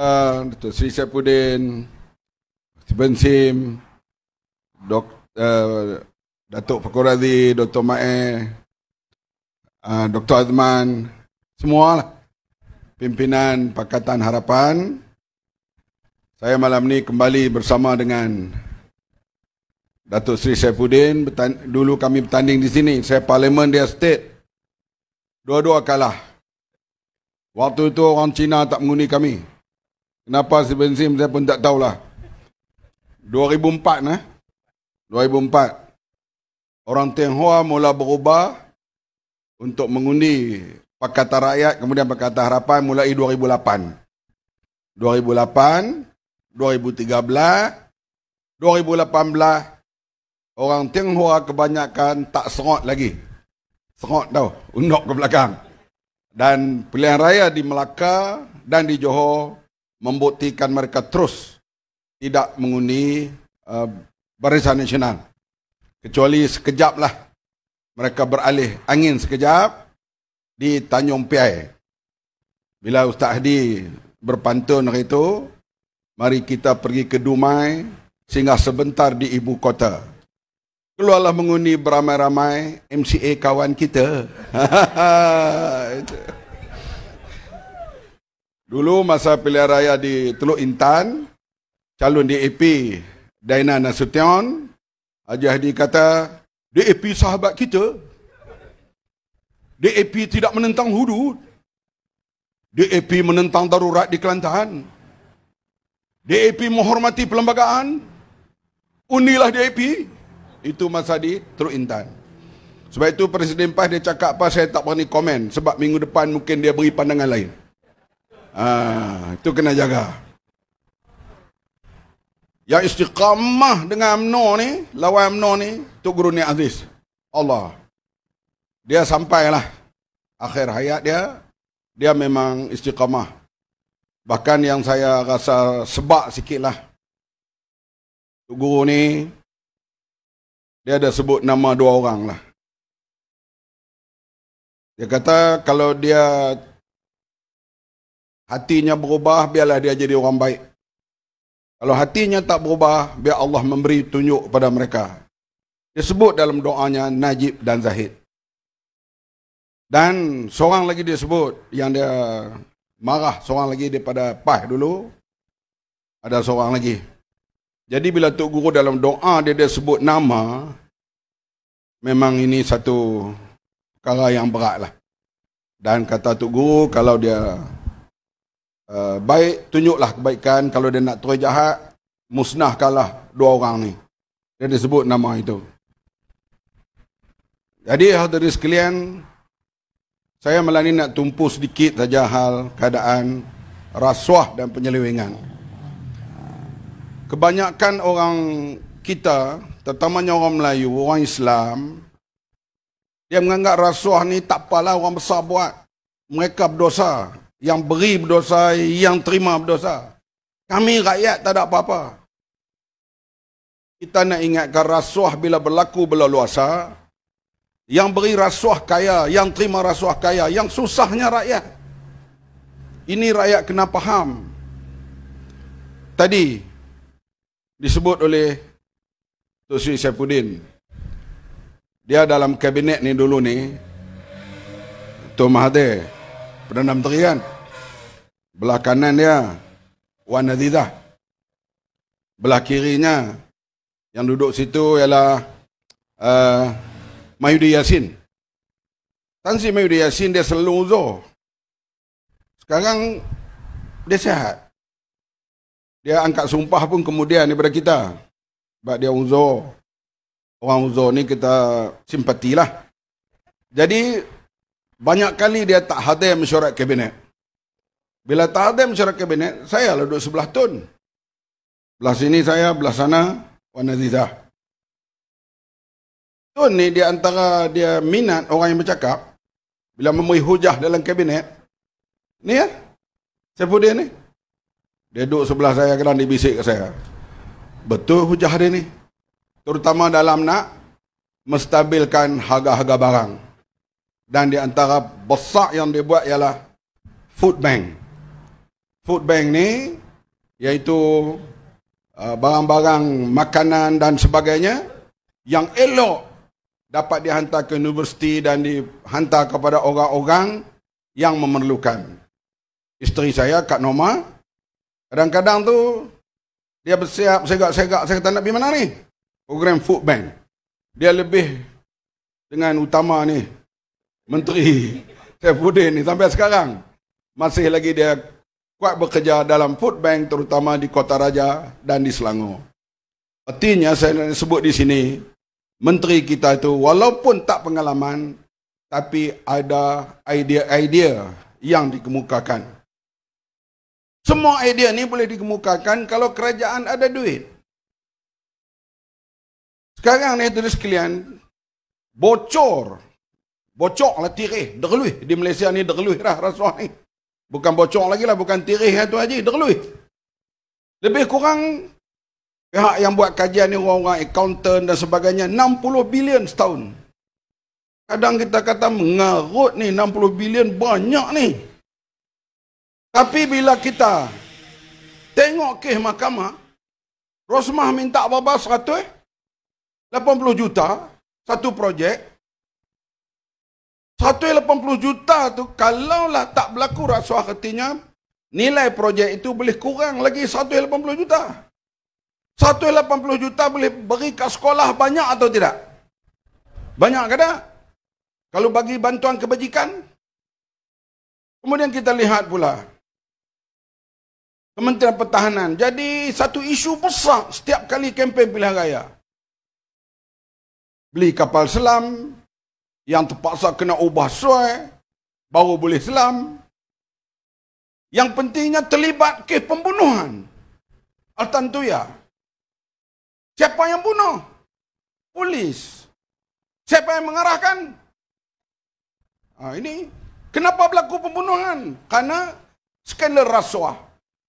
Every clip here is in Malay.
Dr. Sri Sapudin, Ben Sim, Dok, uh, Datuk Pakurazi, Dr. Mae, uh, eh, Dr. Azman, semua lah. Pimpinan Pakatan Harapan. Saya malam ni kembali bersama dengan Datuk Sri Saifuddin. dulu kami bertanding di sini. Saya parlimen dia state. Dua-dua kalah. Waktu itu orang Cina tak menguni kami. Kenapa si bensin saya pun tak tahulah. 2004 nah. 2004. Orang Tionghoa mula berubah untuk mengundi Pakatan Rakyat kemudian Pakatan Harapan mulai 2008. 2008, 2013, 2018 orang Tionghoa kebanyakan tak serot lagi. Serot tau, undok ke belakang. Dan pilihan raya di Melaka dan di Johor membuktikan mereka terus tidak mengundi uh, barisan nasional. Kecuali sekejaplah mereka beralih angin sekejap di Tanjung Piai. Bila Ustaz Hadi berpantun hari itu, mari kita pergi ke Dumai sehingga sebentar di ibu kota. Keluarlah mengundi beramai-ramai MCA kawan kita. tuh Dulu masa pilihan raya di Teluk Intan, calon DAP Daina Nasution, Haji Hadi kata, DAP sahabat kita. DAP tidak menentang hudud. DAP menentang darurat di Kelantan. DAP menghormati perlembagaan. unilah DAP. Itu masa di Teluk Intan. Sebab itu Presiden PAS dia cakap apa saya tak berani komen. Sebab minggu depan mungkin dia beri pandangan lain. Ah, itu kena jaga. Yang istiqamah dengan UMNO ni, lawan UMNO ni, Tok Guru Ni Aziz. Allah. Dia sampailah. Akhir hayat dia, dia memang istiqamah. Bahkan yang saya rasa sebab sikit lah. Tok Guru ni, dia ada sebut nama dua orang lah. Dia kata kalau dia hatinya berubah biarlah dia jadi orang baik kalau hatinya tak berubah biar Allah memberi tunjuk kepada mereka disebut dalam doanya Najib dan Zahid dan seorang lagi dia sebut yang dia marah seorang lagi daripada PAH dulu ada seorang lagi jadi bila Tok Guru dalam doa dia dia sebut nama memang ini satu perkara yang berat lah dan kata Tok Guru kalau dia Eh, baik tunjuklah kebaikan kalau dia nak terus jahat musnahkanlah dua orang ni dia disebut nama itu jadi hadirin sekalian saya malam ini nak tumpu sedikit saja hal keadaan rasuah dan penyelewengan kebanyakan orang kita terutamanya orang Melayu orang Islam dia menganggap rasuah ni tak apalah orang besar buat mereka berdosa yang beri berdosa, yang terima berdosa. Kami rakyat tak ada apa-apa. Kita nak ingatkan rasuah bila berlaku bila luasa. Yang beri rasuah kaya, yang terima rasuah kaya, yang susahnya rakyat. Ini rakyat kena faham. Tadi disebut oleh Tuk Sri Syafuddin. Dia dalam kabinet ni dulu ni. Tuk Mahathir. Perdana Menteri kan belah kanan dia Wan Azizah belah kirinya yang duduk situ ialah uh, Mahyudi Yassin Tan Sri Mahyudi Yassin dia selalu uzur sekarang dia sihat dia angkat sumpah pun kemudian daripada kita sebab dia uzur orang uzur ni kita simpatilah jadi banyak kali dia tak hadir mesyuarat kabinet. Bila tak hadir mesyuarat kabinet, saya lah duduk sebelah tun. Belah sini saya, belah sana, Wan Azizah. Tun ni dia antara dia minat orang yang bercakap, bila memberi hujah dalam kabinet, ni ya, siapa dia ni? Dia duduk sebelah saya, kadang dia bisik ke saya. Betul hujah dia ni. Terutama dalam nak menstabilkan harga-harga barang dan di antara besar yang dia buat ialah food bank. Food bank ni iaitu uh, barang-barang makanan dan sebagainya yang elok dapat dihantar ke universiti dan dihantar kepada orang-orang yang memerlukan. Isteri saya Kak Norma kadang-kadang tu dia bersiap segak-segak saya kata nak pergi mana ni? Program food bank. Dia lebih dengan utama ni Menteri Saifuddin ni sampai sekarang masih lagi dia kuat bekerja dalam food bank terutama di Kota Raja dan di Selangor. Artinya saya nak sebut di sini menteri kita itu walaupun tak pengalaman tapi ada idea-idea yang dikemukakan. Semua idea ni boleh dikemukakan kalau kerajaan ada duit. Sekarang ni tulis sekalian bocor Bocok lah tirih, derluih. Di Malaysia ni derluih lah rasuah ni. Bukan bocok lagi lah, bukan tirih lah tu haji, derluih. Lebih kurang pihak yang buat kajian ni orang-orang accountant dan sebagainya 60 bilion setahun. Kadang kita kata mengarut ni 60 bilion banyak ni. Tapi bila kita tengok kes mahkamah, Rosmah minta berapa 100 80 juta satu projek, 180 juta tu kalaulah tak berlaku rasuah ketinya nilai projek itu boleh kurang lagi 180 juta 180 juta boleh beri ke sekolah banyak atau tidak banyak ke tak kalau bagi bantuan kebajikan kemudian kita lihat pula Kementerian Pertahanan jadi satu isu besar setiap kali kempen pilihan raya beli kapal selam yang terpaksa kena ubah suai baru boleh selam yang pentingnya terlibat ke pembunuhan Al-Tantuya. siapa yang bunuh polis siapa yang mengarahkan ha, ini kenapa berlaku pembunuhan Karena skandal rasuah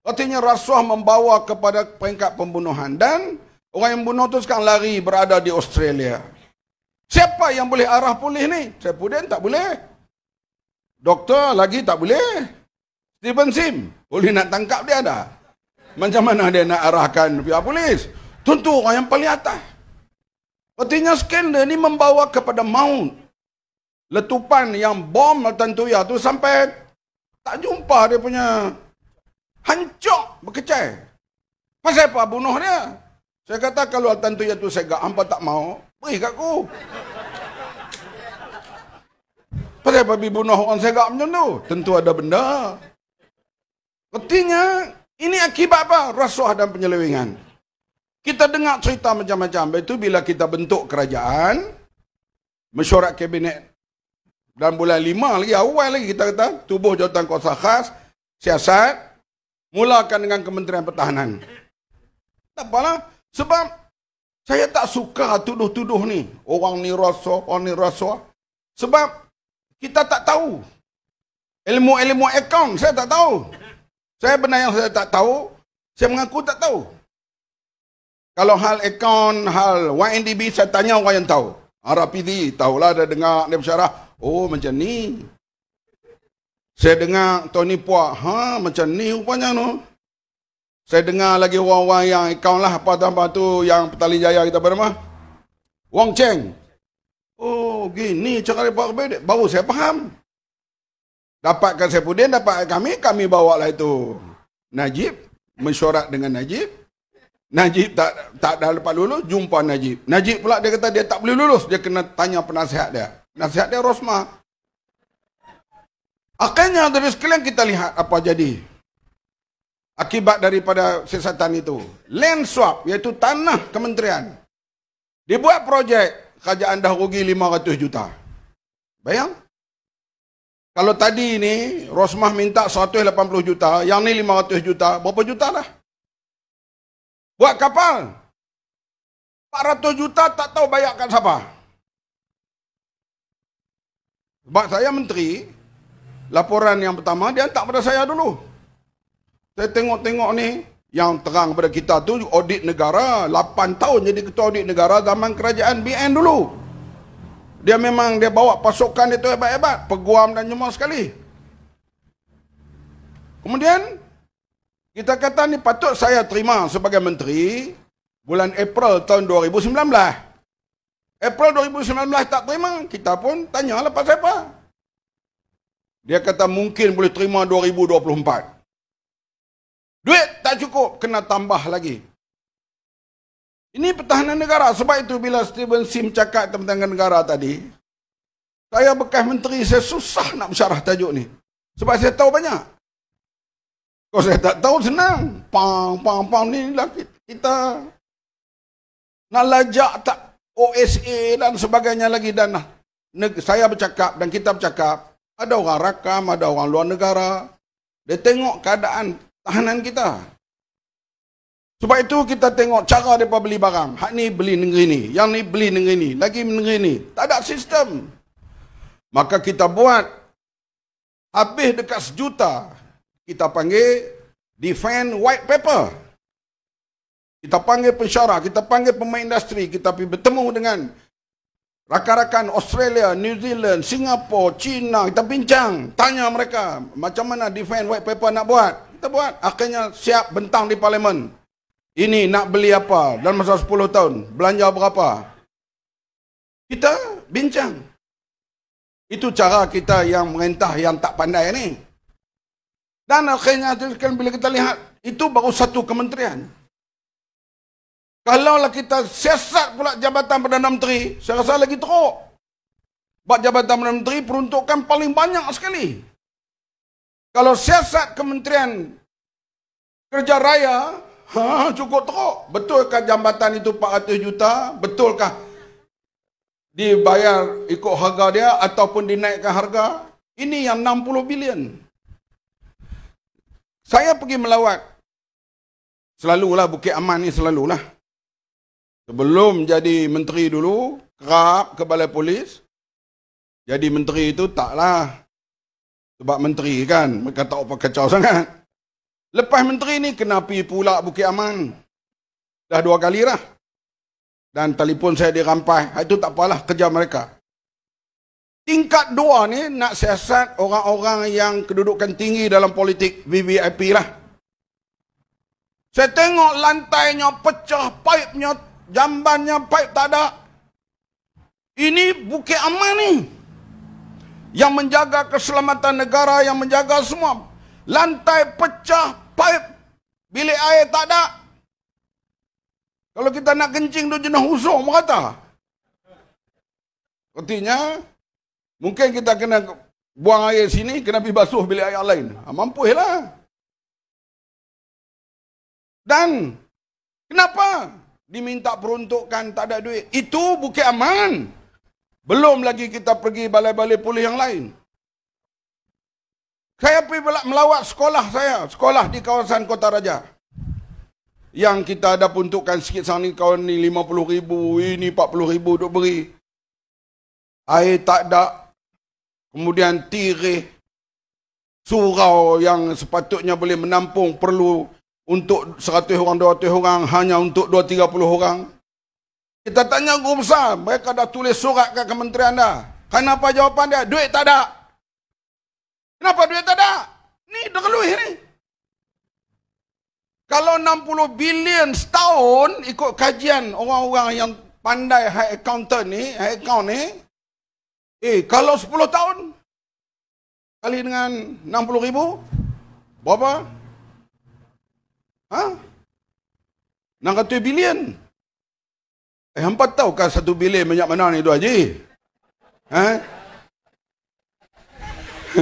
artinya rasuah membawa kepada peringkat pembunuhan dan orang yang bunuh itu sekarang lari berada di Australia Siapa yang boleh arah pulih ni? Saya Sepudin tak boleh. Doktor lagi tak boleh. Stephen Sim, boleh nak tangkap dia dah. Macam mana dia nak arahkan pihak polis? Tentu orang yang paling atas. Artinya skandal ni membawa kepada maut. Letupan yang bom Altantuya tu sampai tak jumpa dia punya hancur berkecai. Pasal apa bunuh dia? Saya kata kalau Altantuya tu segak, hampa tak mau. Beri kat aku. Pada babi bunuh orang segak macam tu? Tentu ada benda. Ketinya, ini akibat apa? Rasuah dan penyelewengan. Kita dengar cerita macam-macam. Itu bila kita bentuk kerajaan, mesyuarat kabinet dalam bulan lima lagi, awal lagi kita kata, tubuh jawatan kuasa khas, siasat, mulakan dengan Kementerian Pertahanan. Tak apalah. Sebab saya tak suka tuduh-tuduh ni. Orang ni rasa, orang ni rasa. Sebab kita tak tahu. Ilmu-ilmu account, saya tak tahu. Saya benar yang saya tak tahu. Saya mengaku tak tahu. Kalau hal account, hal YNDB, saya tanya orang yang tahu. Harapidi, ah, tahulah dia dengar, dia bersyarah. Oh, macam ni. Saya dengar Tony Puak, ha, macam ni rupanya no. Saya dengar lagi orang-orang yang account lah apa tu apa tu yang petali jaya kita bernama. wang Cheng. Oh, gini cakap dia buat Baru saya faham. Dapatkan saya pudin, dapat kami, kami bawa lah itu. Najib, mensyarat dengan Najib. Najib tak tak dah dapat lulus, jumpa Najib. Najib pula dia kata dia tak boleh lulus, dia kena tanya penasihat dia. Nasihat dia Rosmah Akhirnya dari sekalian kita lihat apa jadi akibat daripada siasatan itu. Land swap iaitu tanah kementerian. Dibuat projek, kerajaan dah rugi 500 juta. Bayang? Kalau tadi ni Rosmah minta 180 juta, yang ni 500 juta, berapa juta lah? Buat kapal. 400 juta tak tahu bayarkan siapa. Sebab saya menteri, laporan yang pertama dia tak pada saya dulu. Saya tengok-tengok ni yang terang pada kita tu audit negara 8 tahun jadi ketua audit negara zaman kerajaan BN dulu. Dia memang dia bawa pasukan dia tu hebat-hebat, peguam dan semua sekali. Kemudian kita kata ni patut saya terima sebagai menteri bulan April tahun 2019. April 2019 tak terima, kita pun tanya lepas siapa. Dia kata mungkin boleh terima 2024. Duit tak cukup, kena tambah lagi. Ini pertahanan negara. Sebab itu bila Stephen Sim cakap tentang negara tadi, saya bekas menteri, saya susah nak bersyarah tajuk ni. Sebab saya tahu banyak. Kalau saya tak tahu, senang. Pang, pang, pang. Ni lah kita. Nak lajak tak OSA dan sebagainya lagi. Dan lah, saya bercakap dan kita bercakap. Ada orang rakam, ada orang luar negara. Dia tengok keadaan tahanan kita. Sebab itu kita tengok cara mereka beli barang. Hak ni beli negeri ni. Yang ni beli negeri ni. Lagi negeri ni. Tak ada sistem. Maka kita buat habis dekat sejuta. Kita panggil defend white paper. Kita panggil pensyarah, kita panggil pemain industri, kita pergi bertemu dengan rakan-rakan Australia, New Zealand, Singapura, China, kita bincang, tanya mereka macam mana defend white paper nak buat kita buat. Akhirnya siap bentang di parlimen. Ini nak beli apa dalam masa 10 tahun? Belanja berapa? Kita bincang. Itu cara kita yang merintah yang tak pandai ni. Dan akhirnya sekarang bila kita lihat, itu baru satu kementerian. Kalaulah kita siasat pula Jabatan Perdana Menteri, saya rasa lagi teruk. Buat Jabatan Perdana Menteri peruntukkan paling banyak sekali. Kalau siasat kementerian kerja raya, ha, cukup teruk. Betulkah jambatan itu 400 juta? Betulkah dibayar ikut harga dia ataupun dinaikkan harga? Ini yang 60 bilion. Saya pergi melawat. Selalulah Bukit Aman ni selalulah. Sebelum jadi menteri dulu, kerap ke balai polis. Jadi menteri itu taklah sebab menteri kan, mereka tak apa kacau sangat. Lepas menteri ni, kena pergi pula Bukit Aman. Dah dua kali lah. Dan telefon saya dirampas. Itu tak apalah kerja mereka. Tingkat dua ni nak siasat orang-orang yang kedudukan tinggi dalam politik VVIP lah. Saya tengok lantainya pecah, pipe-nya, jambannya pipe tak ada. Ini Bukit Aman ni yang menjaga keselamatan negara, yang menjaga semua. Lantai pecah, pipe, bilik air tak ada. Kalau kita nak kencing tu jenuh usuh, merata. Artinya, mungkin kita kena buang air sini, kena pergi basuh bilik air lain. lah. Dan, kenapa? Diminta peruntukan, tak ada duit. Itu bukit aman. Aman. Belum lagi kita pergi balai-balai pulih yang lain. Saya pergi melawat sekolah saya. Sekolah di kawasan Kota Raja. Yang kita ada peruntukkan sikit sana ni kawan ni 50 ribu, ini 40 ribu duk beri. Air tak ada. Kemudian tirih. Surau yang sepatutnya boleh menampung perlu untuk 100 orang, 200 orang hanya untuk 2-30 orang. Kita tanya guru besar, mereka dah tulis surat ke kementerian dah. Kenapa jawapan dia? Duit tak ada. Kenapa duit tak ada? Ni dah ni. Kalau 60 bilion setahun ikut kajian orang-orang yang pandai high accountant ni, high account ni, eh kalau 10 tahun kali dengan 60 ribu, berapa? Ha? 600 bilion. 600 Eh, hampa tahu kan satu bilik banyak mana ni tu Haji? Eh?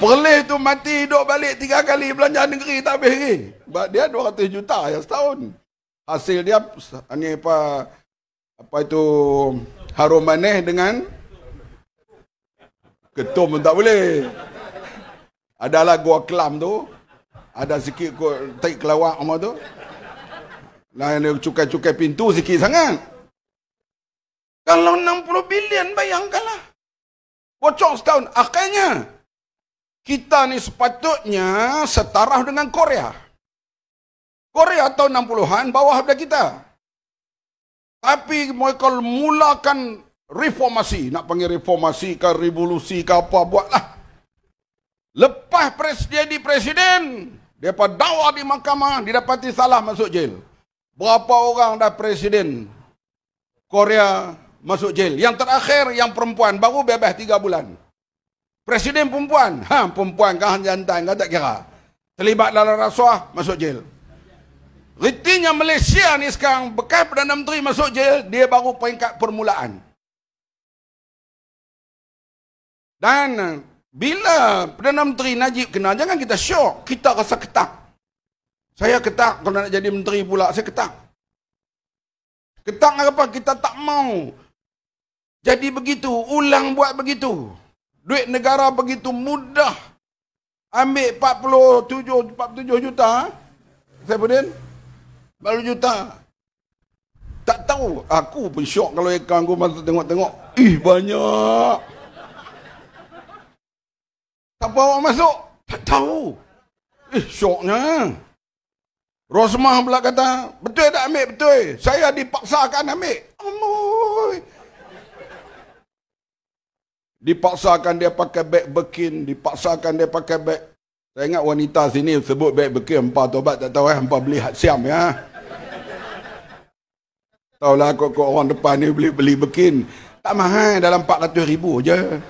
Perlis tu mati hidup balik tiga kali belanja negeri tak habis lagi. dia 200 juta ya setahun. Hasil dia ni apa apa itu harum manis dengan ketum pun tak boleh. Adalah gua kelam tu. Ada sikit kot, tak kelawak rumah tu. Lain dia cukai-cukai pintu sikit sangat. Kalau 60 bilion bayangkanlah. Pocok setahun. Akhirnya. Kita ni sepatutnya setara dengan Korea. Korea tahun 60-an bawah daripada kita. Tapi mereka mulakan reformasi. Nak panggil reformasi ke revolusi ke apa buatlah. Lepas presiden di presiden. Dia dakwa di mahkamah. didapati salah masuk jail. Berapa orang dah presiden Korea masuk jail? Yang terakhir yang perempuan baru bebas 3 bulan. Presiden perempuan, ha perempuan kah? jantan kan tak kira. Terlibat dalam rasuah masuk jail. Ritinya Malaysia ni sekarang bekas Perdana Menteri masuk jail, dia baru peringkat permulaan. Dan bila Perdana Menteri Najib kena, jangan kita syok, kita rasa ketak. Saya ketak kalau nak jadi menteri pula, saya ketak. Ketak apa? Kita tak mau jadi begitu, ulang buat begitu. Duit negara begitu mudah. Ambil 47 47 juta. Ha? Saya pun Baru juta. Tak tahu. Aku pun syok kalau ikan aku masuk tengok-tengok. Ih, banyak. Tak apa masuk? Tak tahu. Eh, syoknya. Rosmah pula kata, betul tak ambil? Betul. Saya dipaksakan ambil. Amoy. Dipaksakan dia pakai beg bekin. Dipaksakan dia pakai beg. Saya ingat wanita sini sebut beg bekin. empat tobat tak tahu eh. Empah beli hat siam ya. Tahulah kok, kok orang depan ni beli beli bekin. Tak mahal dalam 400 ribu je.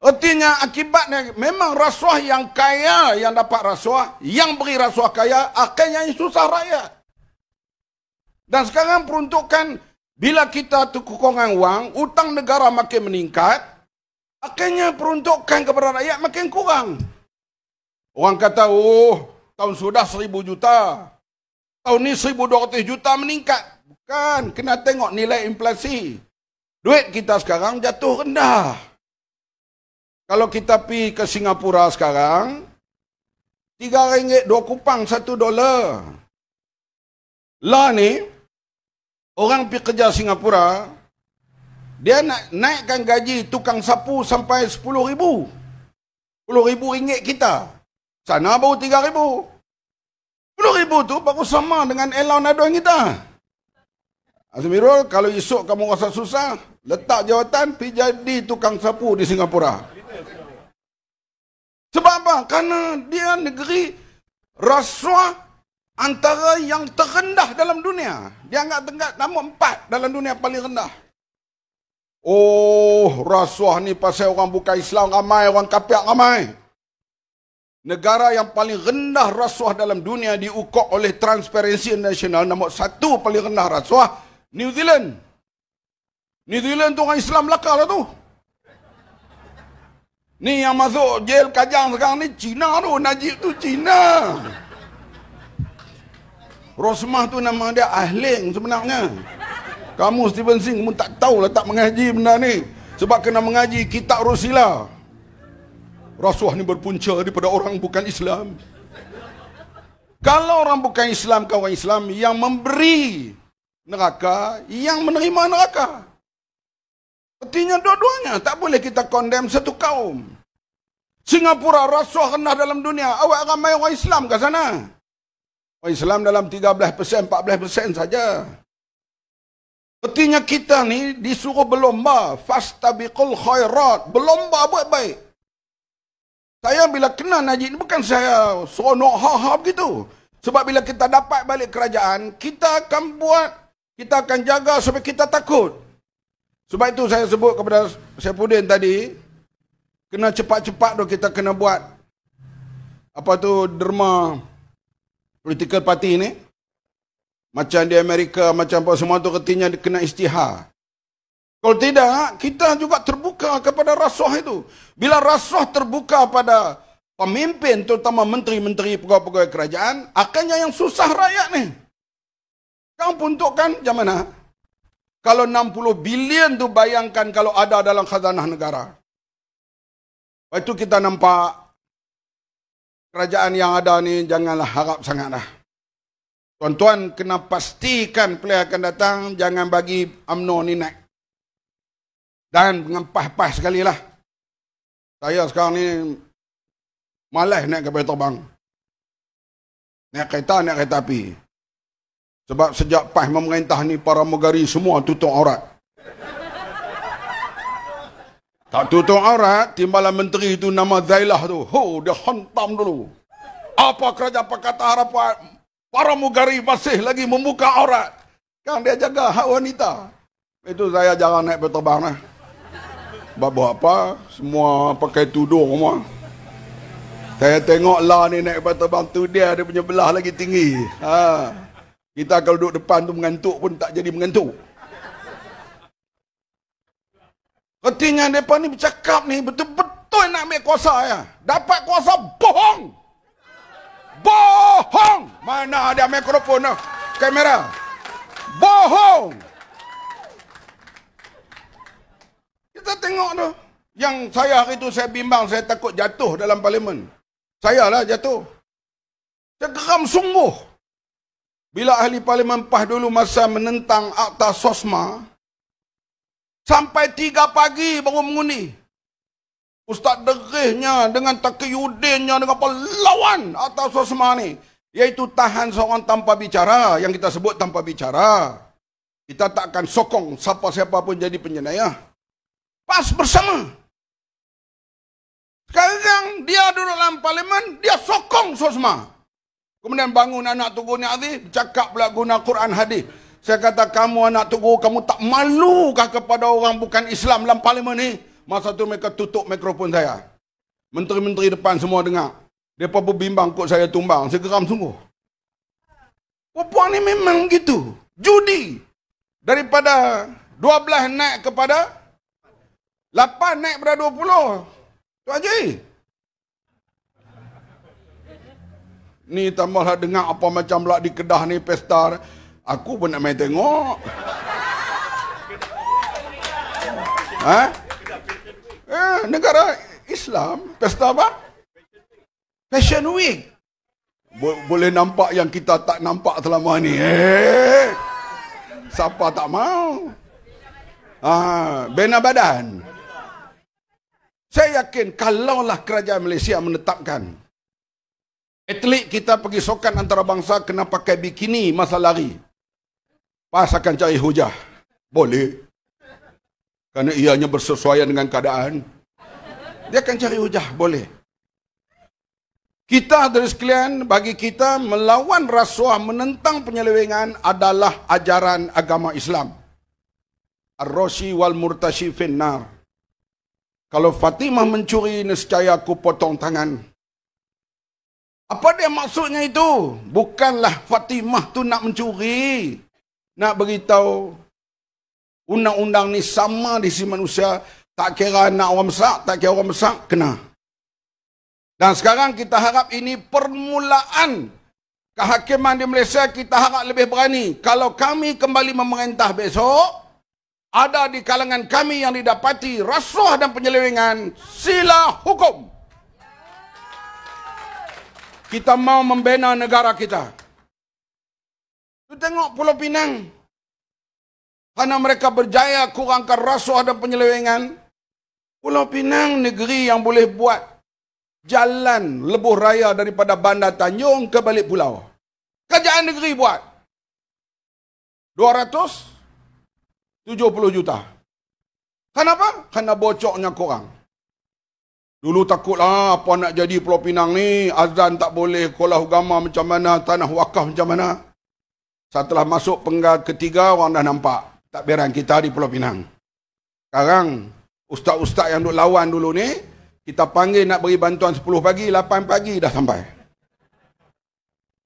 Artinya akibatnya memang rasuah yang kaya yang dapat rasuah, yang beri rasuah kaya, akhirnya yang susah raya Dan sekarang peruntukkan bila kita tukukongan wang, utang negara makin meningkat, akhirnya peruntukkan kepada rakyat makin kurang. Orang kata, oh tahun sudah seribu juta, tahun ni seribu dua ratus juta meningkat. Bukan, kena tengok nilai inflasi. Duit kita sekarang jatuh rendah. Kalau kita pi ke Singapura sekarang, tiga ringgit dua kupang satu dolar. Lah ni, orang pi kerja Singapura, dia nak naikkan gaji tukang sapu sampai sepuluh ribu. Sepuluh ribu ringgit kita. Sana baru tiga ribu. Sepuluh ribu tu baru sama dengan elon aduan kita. Azmirul, kalau esok kamu rasa susah, letak jawatan, pergi jadi tukang sapu di Singapura. Kenapa? Karena dia negeri rasuah antara yang terendah dalam dunia. Dia anggap tengah nombor empat dalam dunia paling rendah. Oh, rasuah ni pasal orang bukan Islam ramai, orang kapiak ramai. Negara yang paling rendah rasuah dalam dunia diukur oleh Transparency International. Nombor satu paling rendah rasuah, New Zealand. New Zealand tu orang Islam belakang lah tu. Ni yang masuk jail kajang sekarang ni Cina tu, Najib tu Cina. Rosmah tu nama dia Ahling sebenarnya. Kamu Stephen Singh pun tak tahu lah tak mengaji benda ni. Sebab kena mengaji kitab Rosila. Rasuah ni berpunca daripada orang bukan Islam. Kalau orang bukan Islam kawan Islam yang memberi neraka, yang menerima neraka. Artinya dua-duanya. Tak boleh kita condemn satu kaum. Singapura rasuah kena dalam dunia. Awak ramai orang Islam ke sana? Orang Islam dalam 13%, 14% saja. Artinya kita ni disuruh berlomba. Fastabiqul khairat. Berlomba buat baik. Saya bila kena Najib ni bukan saya seronok ha-ha begitu. Sebab bila kita dapat balik kerajaan, kita akan buat, kita akan jaga supaya kita takut. Sebab itu saya sebut kepada Syafuddin tadi, kena cepat-cepat tu kita kena buat apa tu derma political party ni. Macam di Amerika, macam apa semua tu ketinya kena istihar. Kalau tidak, kita juga terbuka kepada rasuah itu. Bila rasuah terbuka pada pemimpin, terutama menteri-menteri pegawai-pegawai kerajaan, akhirnya yang susah rakyat ni. Kau puntukkan zaman mana? Kalau 60 bilion tu bayangkan kalau ada dalam khazanah negara. Lepas itu kita nampak kerajaan yang ada ni janganlah harap sangatlah. Tuan-tuan kena pastikan pelayan akan datang jangan bagi UMNO ni naik. Dan mengempah-pah sekali lah. Saya sekarang ni malas naik kapal terbang. Naik kereta, naik kereta api. Sebab sejak PAH memerintah ni para megari semua tutup aurat. Tak tutup aurat, timbalan menteri itu nama Zailah tu. Ho, dia hantam dulu. Apa kerajaan pakatan harapan? Para mugari masih lagi membuka aurat. Kan dia jaga hak wanita. Itu saya jarang naik berterbang lah. Sebab buat apa? Semua pakai tudung semua. Saya tengok lah ni naik berterbang tu dia, dia punya belah lagi tinggi. Haa. Kita kalau duduk depan tu mengantuk pun tak jadi mengantuk. Ketingan mereka ni bercakap ni betul-betul nak ambil kuasa ya. Dapat kuasa bohong. Bohong. Mana ada mikrofon lah. Kamera. Bohong. Kita tengok tu. Yang saya hari tu saya bimbang saya takut jatuh dalam parlimen. Saya lah jatuh. Saya geram sungguh. Bila ahli parlimen PAH dulu masa menentang akta SOSMA, sampai tiga pagi baru menguni Ustaz derihnya dengan takyudinnya dengan pelawan akta SOSMA ni. Iaitu tahan seorang tanpa bicara, yang kita sebut tanpa bicara. Kita tak akan sokong siapa-siapa pun jadi penjenayah. PAS bersama. Sekarang dia duduk dalam parlimen, dia sokong SOSMA. Kemudian bangun anak tunggu ni Aziz, cakap pula guna Quran hadis. Saya kata kamu anak tunggu, kamu tak malukah kepada orang bukan Islam dalam parlimen ni? Masa tu mereka tutup mikrofon saya. Menteri-menteri depan semua dengar. Mereka berbimbang kot saya tumbang. Saya geram sungguh. Perempuan ni memang gitu. Judi. Daripada 12 naik kepada 8 naik berada 20. Tuan Haji. Ni tambah lah dengar apa macam lah di Kedah ni pesta. Aku pun nak main tengok. ha? Eh, negara Islam, pesta apa? Fashion Week. Bo- boleh nampak yang kita tak nampak selama ni. Eh, siapa tak mau? Ah, ha, bina badan. Saya yakin kalaulah kerajaan Malaysia menetapkan Atlet kita pergi sokan antarabangsa kena pakai bikini masa lari. Pas akan cari hujah. Boleh. Kerana ianya bersesuaian dengan keadaan. Dia akan cari hujah. Boleh. Kita dari sekalian, bagi kita melawan rasuah menentang penyelewengan adalah ajaran agama Islam. Ar-Rosi wal Murtashi finnar. Kalau Fatimah mencuri, nescaya aku potong tangan. Apa dia maksudnya itu? Bukanlah Fatimah tu nak mencuri. Nak beritahu undang-undang ni sama di si manusia. Tak kira nak orang besar, tak kira orang besar, kena. Dan sekarang kita harap ini permulaan kehakiman di Malaysia kita harap lebih berani. Kalau kami kembali memerintah besok, ada di kalangan kami yang didapati rasuah dan penyelewengan, sila hukum kita mau membina negara kita. Tu tengok Pulau Pinang. Karena mereka berjaya kurangkan rasuah dan penyelewengan. Pulau Pinang negeri yang boleh buat jalan lebuh raya daripada Bandar Tanjung ke balik pulau. Kerajaan negeri buat. 270 juta. Kenapa? Karena bocoknya kurang. Dulu takutlah apa nak jadi Pulau Pinang ni. Azan tak boleh. Kolah agama macam mana. Tanah wakaf macam mana. Setelah masuk penggal ketiga, orang dah nampak. Tak beran kita di Pulau Pinang. Sekarang, ustaz-ustaz yang duk lawan dulu ni, kita panggil nak beri bantuan 10 pagi, 8 pagi dah sampai.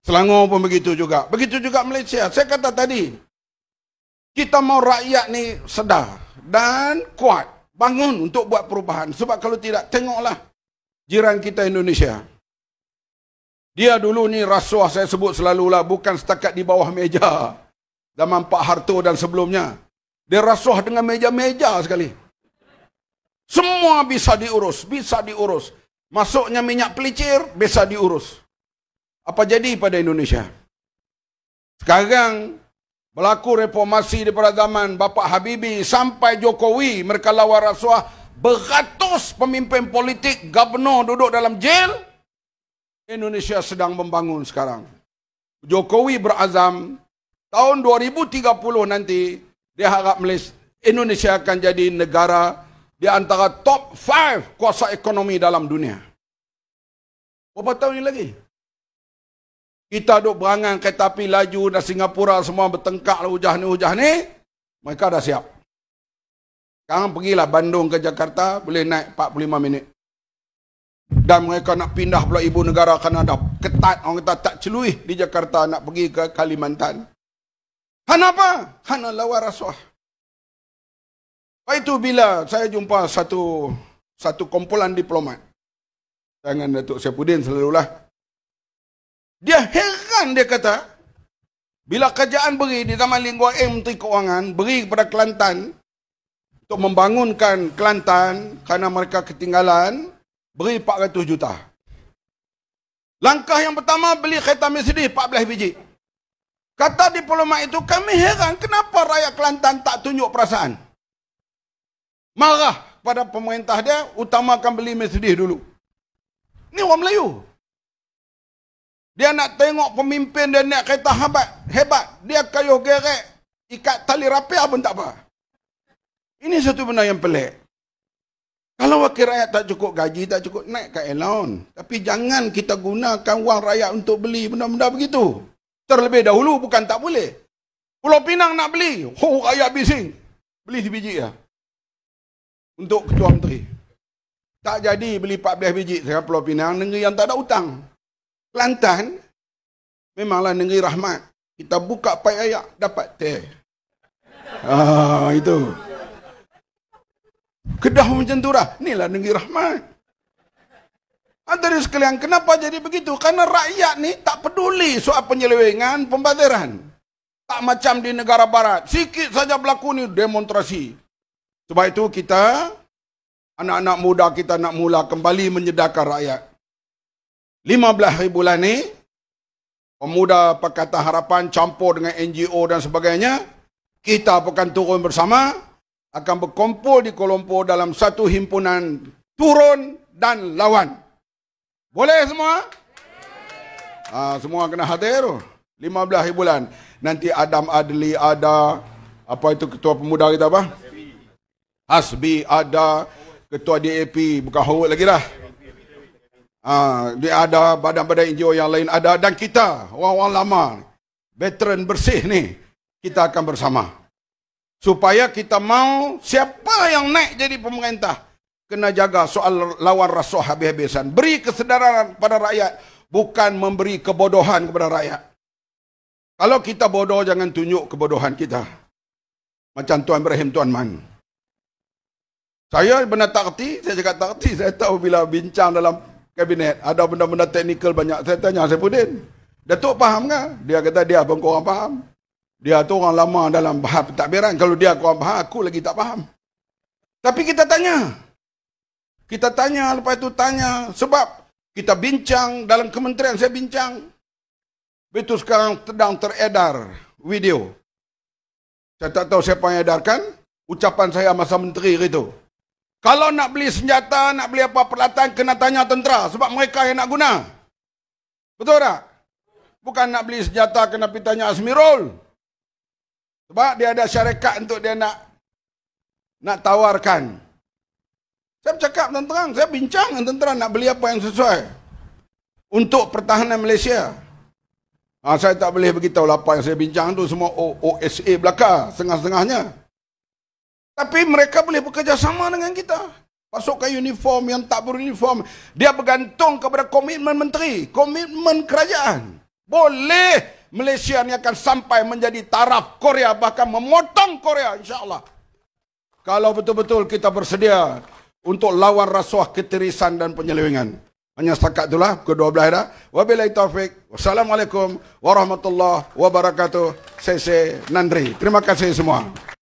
Selangor pun begitu juga. Begitu juga Malaysia. Saya kata tadi, kita mau rakyat ni sedar dan kuat bangun untuk buat perubahan. Sebab kalau tidak, tengoklah jiran kita Indonesia. Dia dulu ni rasuah saya sebut selalulah, bukan setakat di bawah meja. Dalam Pak Harto dan sebelumnya. Dia rasuah dengan meja-meja sekali. Semua bisa diurus, bisa diurus. Masuknya minyak pelicir, bisa diurus. Apa jadi pada Indonesia? Sekarang Berlaku reformasi daripada zaman Bapak Habibie sampai Jokowi, mereka lawan rasuah. Beratus pemimpin politik, gubernur duduk dalam jail. Indonesia sedang membangun sekarang. Jokowi berazam tahun 2030 nanti dia harap Indonesia akan jadi negara di antara top 5 kuasa ekonomi dalam dunia. Berapa tahun ini lagi? kita duduk berangan kereta api laju dan Singapura semua bertengkak lah hujah ni hujah ni mereka dah siap sekarang pergilah Bandung ke Jakarta boleh naik 45 minit dan mereka nak pindah pula ibu negara kerana dah ketat orang kata tak celui di Jakarta nak pergi ke Kalimantan kenapa? kerana lawa rasuah itu bila saya jumpa satu satu kumpulan diplomat dengan Datuk Syafuddin selalulah dia heran dia kata, bila kerajaan beri di taman lingua M Menteri Keuangan, beri kepada Kelantan untuk membangunkan Kelantan kerana mereka ketinggalan, beri 400 juta. Langkah yang pertama beli kereta Mercedes 14 biji. Kata diplomat itu kami heran kenapa rakyat Kelantan tak tunjuk perasaan. Marah pada pemerintah dia utamakan beli Mercedes dulu. Ni orang Melayu. Dia nak tengok pemimpin dia nak kereta hebat. hebat. Dia kayuh gerak. Ikat tali rapi pun tak apa. Ini satu benda yang pelik. Kalau wakil rakyat tak cukup gaji, tak cukup naik ke elon. Tapi jangan kita gunakan wang rakyat untuk beli benda-benda begitu. Terlebih dahulu bukan tak boleh. Pulau Pinang nak beli. Oh, rakyat bising. Beli biji ya Untuk ketua menteri. Tak jadi beli 14 biji sekarang Pulau Pinang. Negeri yang tak ada hutang. Kelantan memanglah negeri rahmat. Kita buka pai ayak dapat teh. Ah itu. Kedah macam tu lah. Inilah negeri rahmat. Antara ha, sekalian, kenapa jadi begitu? Karena rakyat ni tak peduli soal penyelewengan, pembaziran. Tak macam di negara barat. Sikit saja berlaku ni demonstrasi. Sebab itu kita, anak-anak muda kita nak mula kembali menyedarkan rakyat. 15 ribu bulan ni pemuda Pakatan Harapan campur dengan NGO dan sebagainya kita akan turun bersama akan berkumpul di Kuala Lumpur dalam satu himpunan turun dan lawan boleh semua? Ha, semua kena hadir 15 ribu bulan nanti Adam Adli ada apa itu ketua pemuda kita apa? Hasbi ada ketua DAP bukan Howard lagi dah. Lah. Ha, dia ada badan-badan NGO yang lain ada dan kita orang-orang lama veteran bersih ni kita akan bersama supaya kita mau siapa yang naik jadi pemerintah kena jaga soal lawan rasuah habis-habisan beri kesedaran kepada rakyat bukan memberi kebodohan kepada rakyat kalau kita bodoh jangan tunjuk kebodohan kita macam Tuan Ibrahim Tuan Man saya benar tak erti saya cakap tak erti saya tahu bila bincang dalam kabinet ada benda-benda teknikal banyak saya tanya Saipudin Datuk faham kan? Dia kata dia pun korang faham. Dia tu orang lama dalam bahan pentadbiran. Kalau dia korang faham, aku lagi tak faham. Tapi kita tanya. Kita tanya, lepas itu tanya. Sebab kita bincang dalam kementerian, saya bincang. betul sekarang sedang teredar video. Saya tak tahu siapa yang edarkan ucapan saya masa menteri gitu. Kalau nak beli senjata, nak beli apa peralatan, kena tanya tentera sebab mereka yang nak guna. Betul tak? Bukan nak beli senjata, kena pergi tanya Asmirul. Sebab dia ada syarikat untuk dia nak nak tawarkan. Saya bercakap dengan terang, saya bincang dengan tentera nak beli apa yang sesuai. Untuk pertahanan Malaysia. Ha, saya tak boleh beritahu lah apa yang saya bincang tu semua OSA belaka, setengah-setengahnya. Tapi mereka boleh bekerjasama dengan kita. Pasukan uniform yang tak beruniform. Dia bergantung kepada komitmen menteri. Komitmen kerajaan. Boleh Malaysia ni akan sampai menjadi taraf Korea. Bahkan memotong Korea insyaAllah. Kalau betul-betul kita bersedia untuk lawan rasuah ketirisan dan penyelewengan. Hanya setakat itulah. kedua belah dah. Wabilai Taufik. Wassalamualaikum warahmatullahi wabarakatuh. Saya Nandri. Terima kasih semua.